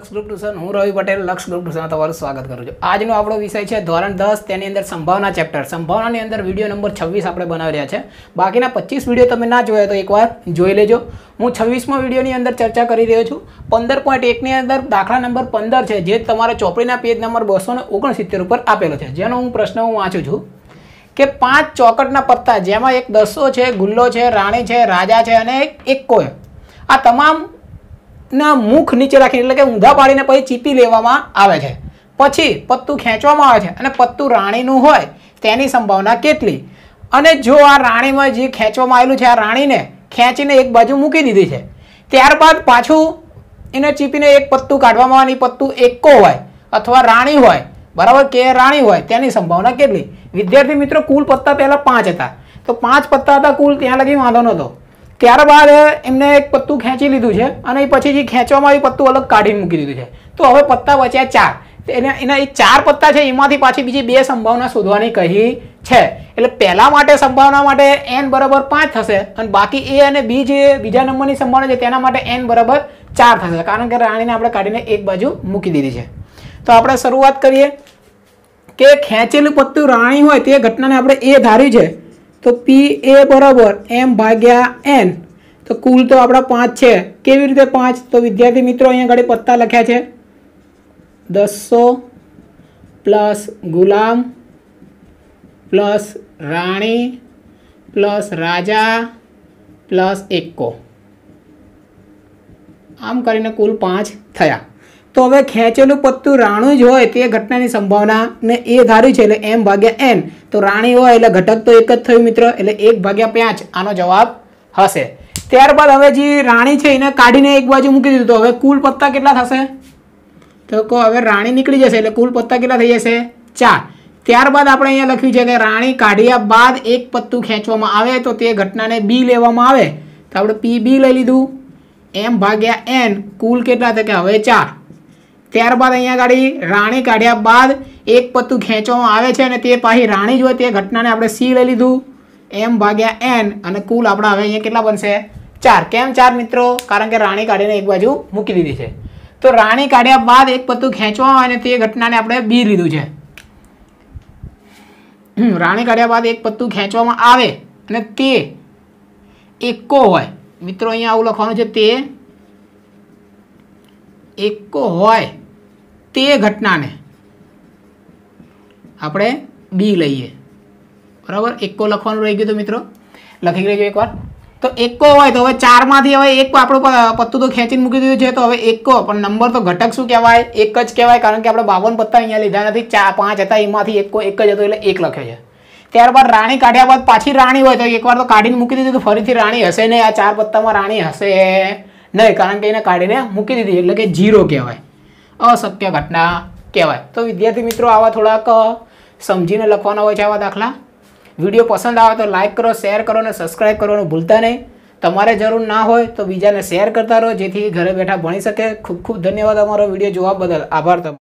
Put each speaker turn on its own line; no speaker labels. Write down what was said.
લક્ષ group tuition હું રવિ પટેલ લક્ષ ગ્રુપ ટ્યુશનમાં તમારું સ્વાગત કરું છું આજનો આપણો વિષય છે ધોરણ દસ તેની અંદર સંભાવના ચેપ્ટર સંભાવનાની અંદર વિડીયો નંબર છવ્વીસ આપણે બનાવી રહ્યા છે બાકીના પચીસ વિડીયો તમે ના જોયા તો એકવાર જોઈ લેજો હું છવ્વીસમાં વિડીયોની અંદર ચર્ચા કરી રહ્યો છું પંદર પોઈન્ટ એકની અંદર દાખલા નંબર પંદર છે જે તમારા ચોપડીના પેજ નંબર બસો ને ઓગણસિત્તેર ઉપર આપેલો છે જેનો હું પ્રશ્ન હું વાંચું છું કે પાંચ ચોકટના પત્તા જેમાં એક દસો છે ગુલ્લો છે રાણી છે રાજા છે અને એક કોય આ તમામ ના મુખ નીચે રાખીને એટલે કે ઊંધા પાડીને પછી ચીપી લેવામાં આવે છે પછી પત્તું ખેંચવામાં આવે છે અને પત્તું રાણીનું હોય તેની સંભાવના કેટલી અને જો આ રાણીમાં જે ખેંચવામાં આવેલું છે આ રાણીને ખેંચીને એક બાજુ મૂકી દીધી છે ત્યારબાદ પાછું એને ચીપીને એક પત્તું કાઢવામાં આવે પત્તું એકો હોય અથવા રાણી હોય બરાબર કે રાણી હોય તેની સંભાવના કેટલી વિદ્યાર્થી મિત્રો કુલ પત્તા પહેલાં પાંચ હતા તો પાંચ પત્તા હતા કુલ ત્યાં લગી વાંધો નહોતો ત્યારબાદ એમને એક પત્તું ખેંચી લીધું છે અને એ પછી જે ખેંચવામાં આવ્યું પત્તું અલગ કાઢીને મૂકી દીધું છે તો હવે પત્તા બચ્યા ચાર એના એના એ ચાર પત્તા છે એમાંથી પાછી બીજી બે સંભાવના શોધવાની કહી છે એટલે પહેલા માટે સંભાવના માટે એન બરાબર પાંચ થશે અને બાકી એ અને બી જે બીજા નંબરની સંભાવના છે તેના માટે એન બરાબર ચાર થશે કારણ કે રાણીને આપણે કાઢીને એક બાજુ મૂકી દીધી છે તો આપણે શરૂઆત કરીએ કે ખેંચેલું પત્તું રાણી હોય તે ઘટનાને આપણે એ ધારી છે તો પી એ બરાબર એમ ભાગ્યા એન તો કુલ તો આપણા પાંચ છે કેવી રીતે પાંચ તો વિદ્યાર્થી મિત્રો અહીંયા આગળ પત્તા લખ્યા છે દસો પ્લસ ગુલામ પ્લસ રાણી પ્લસ રાજા પ્લસ એકો આમ કરીને કુલ પાંચ થયા તો હવે ખેંચેલું પત્તું રાણું જ હોય તે ઘટનાની સંભાવના ને એ ધાર્યું છે એટલે એમ ભાગ્યા એન તો રાણી હોય એટલે ઘટક તો એક જ થયું મિત્ર એટલે એક ભાગ્યા પાંચ આનો જવાબ હશે ત્યારબાદ હવે જે રાણી છે એને કાઢીને એક બાજુ મૂકી દીધું તો હવે કુલ પત્તા કેટલા થશે તો કહો હવે રાણી નીકળી જશે એટલે કુલ પત્તા કેટલા થઈ જશે ચાર ત્યારબાદ આપણે અહીંયા લખ્યું છે કે રાણી કાઢ્યા બાદ એક પત્તું ખેંચવામાં આવે તો તે ઘટનાને બી લેવામાં આવે તો આપણે પી બી લઈ લીધું એમ ભાગ્યા એન કુલ કેટલા થાય કે હવે ચાર ત્યારબાદ અહીંયા ગાડી રાણી કાઢ્યા બાદ એક પત્તું ખેંચવામાં આવે છે અને તે પાછી રાણી જ હોય તે ઘટનાને આપણે સી લઈ લીધું એમ ભાગ્યા એન અને કુલ આપણા હવે અહીંયા કેટલા બનશે ચાર કેમ ચાર મિત્રો કારણ કે રાણી કાઢીને એક બાજુ મૂકી દીધી છે તો રાણી કાઢ્યા બાદ એક પત્તું ખેંચવામાં આવે અને તે ઘટનાને આપણે બી લીધું છે રાણી કાઢ્યા બાદ એક પત્તું ખેંચવામાં આવે અને તે એકો હોય મિત્રો અહીંયા આવું લખવાનું છે તે એકો હોય તે ઘટનાને આપણે બી લઈએ બરાબર એકો લખવાનું રહી ગયું તો મિત્રો લખી ગયો એકવાર તો એકો હોય તો હવે ચારમાંથી હવે એક આપણું પત્તું તો ખેંચીને મૂકી દીધું છે તો હવે એકો પણ નંબર તો ઘટક શું કહેવાય એક જ કહેવાય કારણ કે આપણે બાવન પત્તા અહીંયા લીધા નથી ચાર પાંચ હતા એમાંથી એકો એક જ હતો એટલે એક લખ્યો છે ત્યારબાદ રાણી કાઢ્યા બાદ પાછી રાણી હોય તો એકવાર તો કાઢીને મૂકી દીધું તો ફરીથી રાણી હશે નહીં આ ચાર પત્તામાં રાણી હશે નહીં કારણ કે એને કાઢીને મૂકી દીધી એટલે કે જીરો કહેવાય અસત્ય ઘટના કહેવાય તો વિદ્યાર્થી મિત્રો આવા થોડાક સમજીને લખવાના હોય છે આવા દાખલા વિડીયો પસંદ આવે તો લાઇક કરો શેર કરો અને સબસ્ક્રાઇબ કરવાનું ભૂલતા નહીં તમારે જરૂર ના હોય તો બીજાને શેર કરતા રહો જેથી ઘરે બેઠા ભણી શકે ખૂબ ખૂબ ધન્યવાદ અમારો વિડીયો જોવા બદલ આભાર તમારો